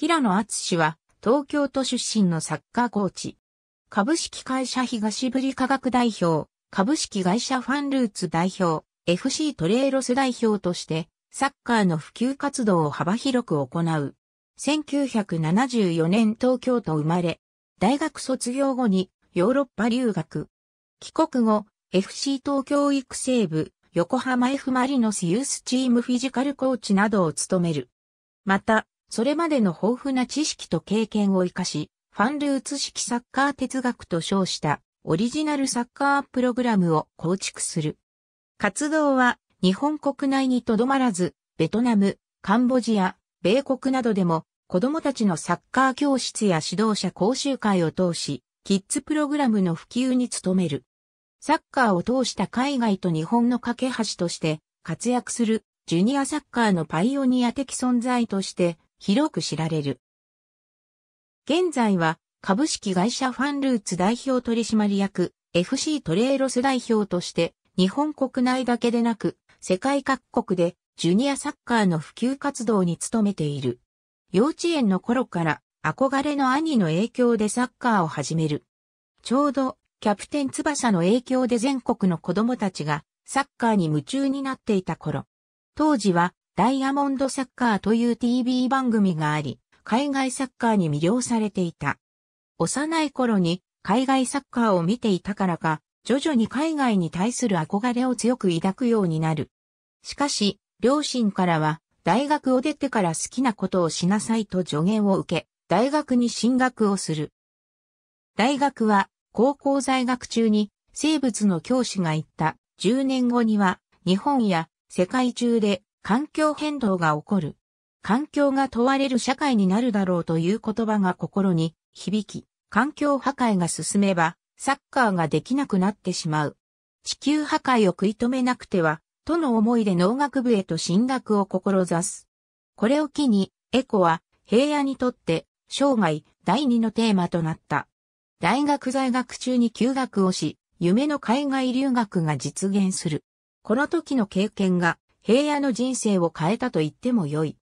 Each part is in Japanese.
平野厚氏は、東京都出身のサッカーコーチ。株式会社東ぶり科学代表、株式会社ファンルーツ代表、FC トレーロス代表として、サッカーの普及活動を幅広く行う。1974年東京都生まれ、大学卒業後にヨーロッパ留学。帰国後、FC 東京育成部、横浜 F マリノスユースチームフィジカルコーチなどを務める。また、それまでの豊富な知識と経験を活かし、ファンルーツ式サッカー哲学と称したオリジナルサッカープログラムを構築する。活動は日本国内にとどまらず、ベトナム、カンボジア、米国などでも子供たちのサッカー教室や指導者講習会を通し、キッズプログラムの普及に努める。サッカーを通した海外と日本の架け橋として活躍するジュニアサッカーのパイオニア的存在として広く知られる。現在は株式会社ファンルーツ代表取締役 FC トレーロス代表として日本国内だけでなく世界各国でジュニアサッカーの普及活動に努めている。幼稚園の頃から憧れの兄の影響でサッカーを始める。ちょうどキャプテン翼の影響で全国の子供たちがサッカーに夢中になっていた頃。当時はダイヤモンドサッカーという TV 番組があり、海外サッカーに魅了されていた。幼い頃に海外サッカーを見ていたからか、徐々に海外に対する憧れを強く抱くようになる。しかし、両親からは、大学を出てから好きなことをしなさいと助言を受け、大学に進学をする。大学は、高校在学中に、生物の教師が言った、10年後には、日本や世界中で環境変動が起こる。環境が問われる社会になるだろうという言葉が心に響き、環境破壊が進めば、サッカーができなくなってしまう。地球破壊を食い止めなくては、との思いで農学部へと進学を志す。これを機に、エコは平野にとって生涯第二のテーマとなった。大学在学中に休学をし、夢の海外留学が実現する。この時の経験が平野の人生を変えたと言ってもよい。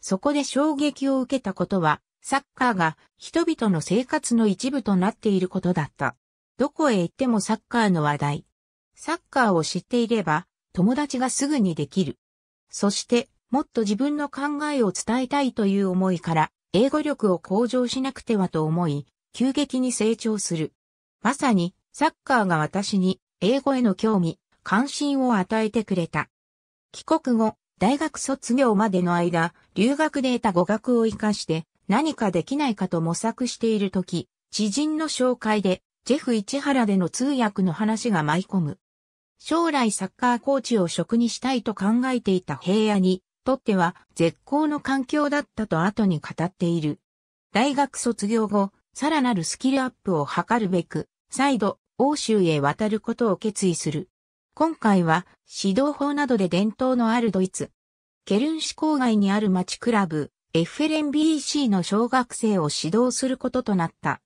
そこで衝撃を受けたことは、サッカーが人々の生活の一部となっていることだった。どこへ行ってもサッカーの話題。サッカーを知っていれば、友達がすぐにできる。そして、もっと自分の考えを伝えたいという思いから、英語力を向上しなくてはと思い、急激に成長する。まさに、サッカーが私に、英語への興味、関心を与えてくれた。帰国後、大学卒業までの間、留学で得た語学を活かして何かできないかと模索しているとき、知人の紹介で、ジェフ市原での通訳の話が舞い込む。将来サッカーコーチを職にしたいと考えていた平野にとっては絶好の環境だったと後に語っている。大学卒業後、さらなるスキルアップを図るべく、再度、欧州へ渡ることを決意する。今回は指導法などで伝統のあるドイツ。ケルン市郊外にある町クラブ、エッフェレン b c の小学生を指導することとなった。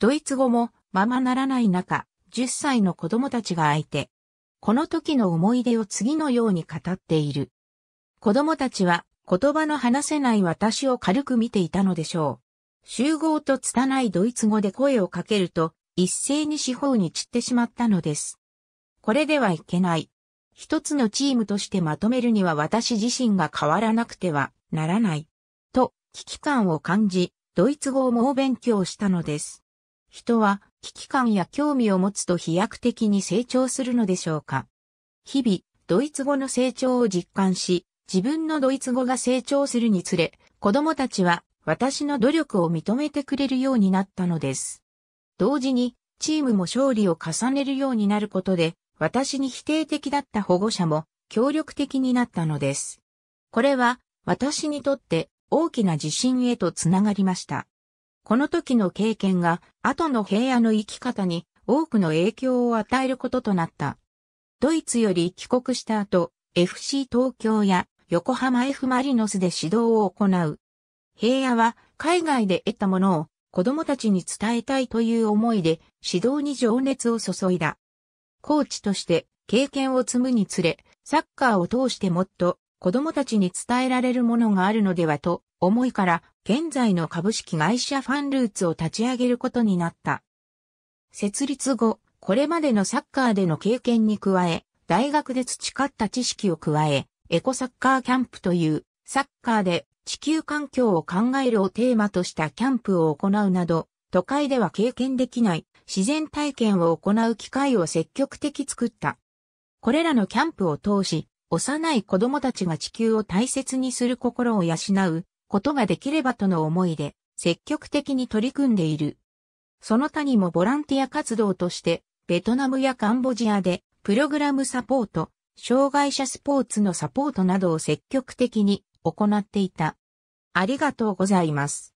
ドイツ語もままならない中、10歳の子供たちが相手。この時の思い出を次のように語っている。子供たちは言葉の話せない私を軽く見ていたのでしょう。集合と拙いドイツ語で声をかけると、一斉に四方に散ってしまったのです。これではいけない。一つのチームとしてまとめるには私自身が変わらなくてはならない。と、危機感を感じ、ドイツ語を猛勉強したのです。人は危機感や興味を持つと飛躍的に成長するのでしょうか。日々、ドイツ語の成長を実感し、自分のドイツ語が成長するにつれ、子供たちは私の努力を認めてくれるようになったのです。同時に、チームも勝利を重ねるようになることで、私に否定的だった保護者も協力的になったのです。これは私にとって大きな自信へとつながりました。この時の経験が後の平野の生き方に多くの影響を与えることとなった。ドイツより帰国した後、FC 東京や横浜 F マリノスで指導を行う。平野は海外で得たものを子供たちに伝えたいという思いで指導に情熱を注いだ。コーチとして経験を積むにつれ、サッカーを通してもっと子供たちに伝えられるものがあるのではと思いから現在の株式会社ファンルーツを立ち上げることになった。設立後、これまでのサッカーでの経験に加え、大学で培った知識を加え、エコサッカーキャンプというサッカーで地球環境を考えるをテーマとしたキャンプを行うなど、都会では経験できない自然体験を行う機会を積極的作った。これらのキャンプを通し、幼い子供たちが地球を大切にする心を養うことができればとの思いで積極的に取り組んでいる。その他にもボランティア活動として、ベトナムやカンボジアでプログラムサポート、障害者スポーツのサポートなどを積極的に行っていた。ありがとうございます。